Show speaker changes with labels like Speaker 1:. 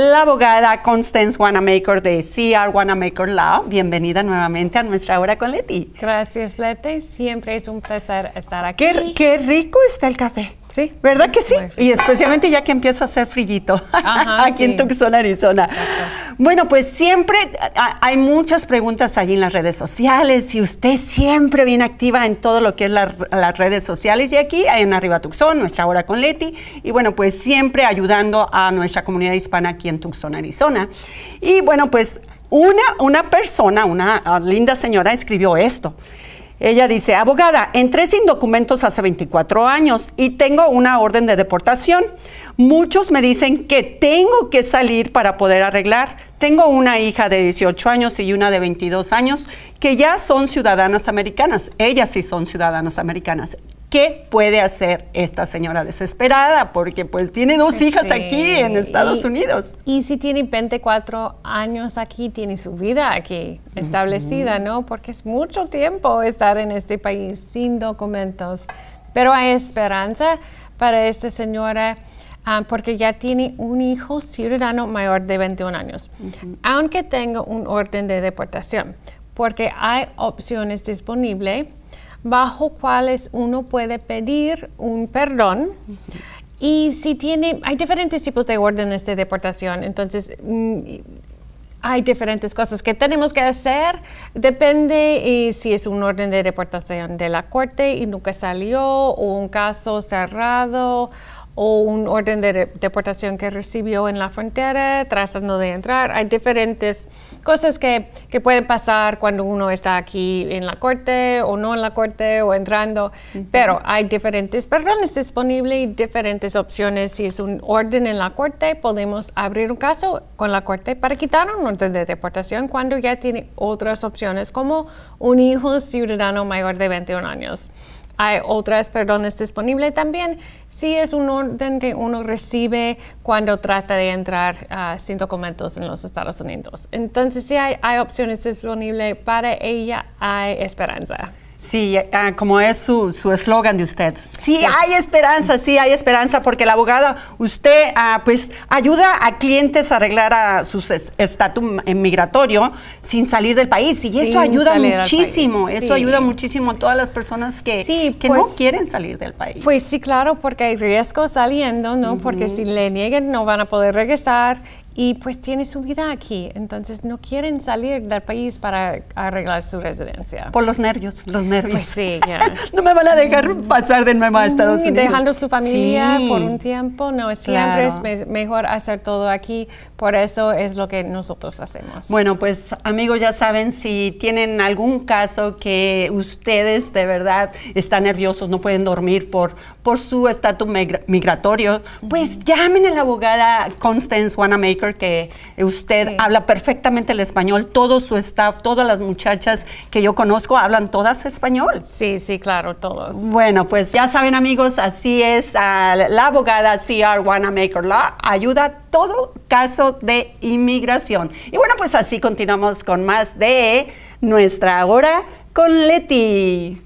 Speaker 1: la abogada Constance Wanamaker de CR Wanamaker Law. Bienvenida nuevamente a nuestra hora con Leti.
Speaker 2: Gracias, Leti. Siempre es un placer estar aquí.
Speaker 1: Qué, rico está el café. Sí. ¿Verdad que sí? Y especialmente ya que empieza a hacer frillito aquí en Tucson, Arizona. Bueno, pues siempre hay muchas preguntas allí en las redes sociales y usted siempre viene activa en todo lo que es las redes sociales y aquí en Arriba Tucson, nuestra hora con Leti y bueno, pues siempre ayudando a nuestra comunidad hispana aquí en Tucson, Arizona. Y bueno, pues una, persona, una ah, linda señora escribió esto. Ella dice, abogada, entré sin documentos hace 24 años y tengo una orden de deportación. Muchos me dicen que tengo que salir para poder arreglar. Tengo una hija de 18 años y una de 22 años que ya son ciudadanas americanas. Ellas sí son ciudadanas americanas. ¿Qué puede hacer esta señora desesperada? Porque pues tiene dos pues hijas aquí en Estados Unidos.
Speaker 2: Y si tiene 24 años aquí, tiene su vida aquí establecida, ¿no? Porque es mucho tiempo estar en este país sin documentos. Pero hay esperanza para esta señora. Ah, porque ya tiene un hijo ciudadano mayor de 21 años, aunque tenga un orden de deportación, porque hay opciones disponibles bajo cuales uno puede pedir un perdón. Y si tiene, hay diferentes tipos de órdenes de deportación, entonces mm, hay diferentes cosas que tenemos que hacer. Depende y eh, si es un orden de deportación de la corte y nunca salió, o un caso cerrado, o un orden de deportación que recibió en la frontera tratando de entrar. Hay diferentes cosas que, que pueden pasar cuando uno está aquí en la corte o no en la corte o entrando, pero hay diferentes perdones disponibles y diferentes opciones. Si es un orden en la corte, podemos abrir un caso con la corte para quitar un orden de deportación cuando ya tiene otras opciones como un hijo ciudadano mayor de 21 años. Hay otras, perdones disponibles también. Si es un orden que uno recibe cuando trata de entrar sin documentos en los Estados Unidos. Entonces, si hay opciones disponibles para ella, hay esperanza.
Speaker 1: Sí, ah, como es su eslogan de usted. Sí, pues, hay esperanza, sí, hay esperanza, porque la abogada, usted ah, pues ayuda a clientes a arreglar a su estatus migratorio sin salir del país y eso ayuda muchísimo, eso ayuda muchísimo a todas las personas que, que no pues, quieren salir del país. Pues
Speaker 2: sí, claro, porque hay riesgo saliendo, ¿no? Porque si le nieguen no van a poder regresar y pues tiene su vida aquí, entonces no quieren salir del país para arreglar su
Speaker 1: residencia. Por los nervios, los pues nervios. sí, no me van a dejar mm. pasar de nuevo a mm, Estados Unidos. Dejando su familia por un
Speaker 2: tiempo, no, siempre es mejor hacer todo aquí, por eso es lo que nosotros hacemos.
Speaker 1: Bueno, pues amigos, ya saben, si tienen algún caso que ustedes de verdad están nerviosos, no pueden dormir por, por su estatus migratorio, pues llamen a la abogada Constance Wanamaker que usted habla perfectamente el español, todo su staff, todas las muchachas que yo conozco hablan todas español. Sí, sí, claro, todos. Bueno, pues ya saben amigos, así es, la abogada CR Wanamaker Law ayuda todo caso de inmigración. Y bueno, pues así continuamos con más de nuestra hora con Leti.